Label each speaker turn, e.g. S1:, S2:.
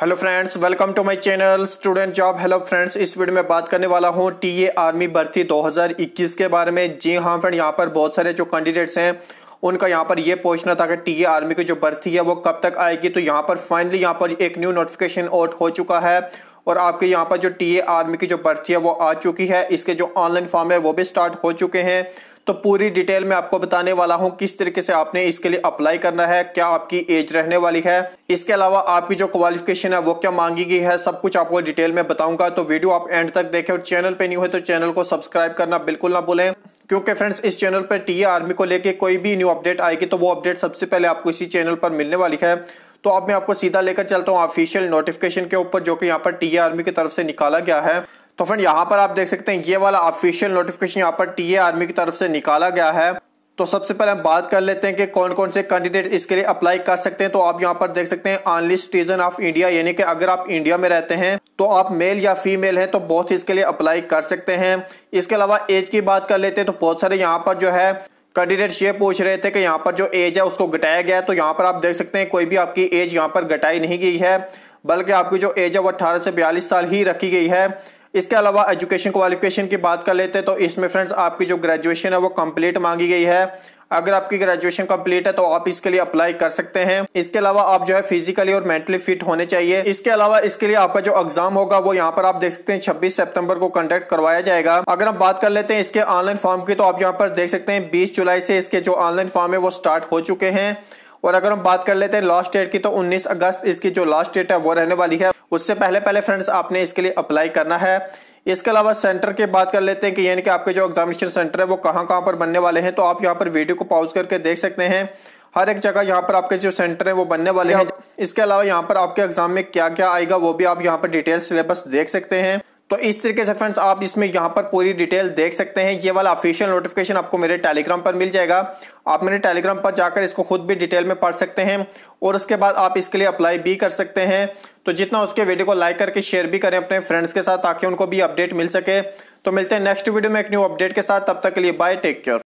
S1: hello friends welcome to my channel student job hello friends इस video में बात करने वाला हूँ टीए आर्मी भर्ती 2021 के बारे में जी हाँ फ्रेंड यहाँ पर बहुत सारे जो कैंडिडेट्स हैं उनका यहाँ पर ये पूछना था कि टीए आर्मी की जो भर्ती है वो कब तक आएगी तो यहाँ पर फाइनली यहाँ पर एक न्यू नोटिफिकेशन आउट हो चुका है और आपके यहाँ पर जो टी आर्मी की जो भर्ती है वो आ चुकी है इसके जो ऑनलाइन फॉर्म है वो भी स्टार्ट हो चुके हैं तो पूरी डिटेल में आपको बताने वाला हूं किस तरीके से आपने इसके लिए अप्लाई करना है क्या आपकी एज रहने वाली है इसके अलावा आपकी जो क्वालिफिकेशन है वो क्या मांगी गई है सब कुछ आपको डिटेल में बताऊंगा तो वीडियो आप एंड तक देखें और चैनल पे नहीं हुए तो चैनल को सब्सक्राइब करना बिल्कुल ना भूलें क्योंकि फ्रेंड्स इस चैनल पर टी आर्मी को लेकर कोई भी न्यू अपडेट आएगी तो वो अपडेट सबसे पहले आपको इसी चैनल पर मिलने वाली है तो अब मैं आपको सीधा लेकर चलता हूँ ऑफिशियल नोटिफिकेशन के ऊपर जो कि यहाँ पर टी आर्मी की तरफ से निकाला गया है तो फ्रेंड यहाँ पर आप देख सकते हैं ये वाला ऑफिशियल नोटिफिकेशन यहाँ पर टीए आर्मी की तरफ से निकाला गया है तो सबसे पहले हम बात कर लेते हैं कि कौन कौन से कैंडिडेट इसके लिए अप्लाई कर सकते हैं तो आप यहाँ पर देख सकते हैं ऑनली सिटीजन ऑफ इंडिया यानी कि अगर आप इंडिया में रहते हैं तो आप मेल या फीमेल हैं तो बहुत इसके लिए अप्लाई कर सकते हैं इसके अलावा एज की बात कर लेते हैं तो बहुत सारे यहाँ पर जो है कैंडिडेट ये पूछ रहे थे कि यहाँ पर जो एज है उसको घटाया गया है तो यहाँ पर आप देख सकते हैं कोई भी आपकी एज यहाँ पर घटाई नहीं गई है बल्कि आपकी जो एज है वो अट्ठारह से बयालीस साल ही रखी गई है इसके अलावा एजुकेशन क्वालिफिकेशन की बात कर लेते हैं तो इसमें फ्रेंड्स आपकी जो ग्रेजुएशन है वो कंप्लीट मांगी गई है अगर आपकी ग्रेजुएशन कंप्लीट है तो आप इसके लिए अप्लाई कर सकते हैं इसके अलावा आप जो है फिजिकली और मेंटली फिट होने चाहिए इसके अलावा इसके लिए आपका जो एग्जाम होगा वो यहाँ पर आप देख सकते हैं 26 सितंबर को कंडक्ट करवाया जाएगा अगर हम बात कर लेते हैं इसके ऑनलाइन फॉर्म की तो आप यहाँ पर देख सकते हैं बीस जुलाई से इसके जो ऑनलाइन फॉर्म है वो स्टार्ट हो चुके हैं और अगर हम बात कर लेते हैं लास्ट डेट की तो उन्नीस अगस्त इसकी जो लास्ट डेट है वो रहने वाली है उससे पहले पहले फ्रेंड्स आपने इसके लिए अप्लाई करना है इसके अलावा सेंटर की बात कर लेते हैं कि यानी कि आपके जो एग्जामिनेशन सेंटर है वो कहाँ कहाँ पर बनने वाले हैं तो आप यहाँ पर वीडियो को पॉज करके देख सकते हैं हर एक जगह यहाँ पर आपके जो सेंटर है वो बनने वाले हैं इसके अलावा यहाँ पर आपके एग्जाम में क्या क्या आएगा वो भी आप यहाँ पर डिटेल सिलेबस देख सकते हैं तो इस तरीके से फ्रेंड्स आप इसमें यहाँ पर पूरी डिटेल देख सकते हैं ये वाला ऑफिशियल नोटिफिकेशन आपको मेरे टेलीग्राम पर मिल जाएगा आप मेरे टेलीग्राम पर जाकर इसको खुद भी डिटेल में पढ़ सकते हैं और उसके बाद आप इसके लिए अप्लाई भी कर सकते हैं तो जितना उसके वीडियो को लाइक करके शेयर भी करें अपने फ्रेंड्स के साथ ताकि उनको भी अपडेट मिल सके तो मिलते हैं नेक्स्ट वीडियो में एक न्यू अपडेट के साथ तब तक के लिए बाय टेक केयर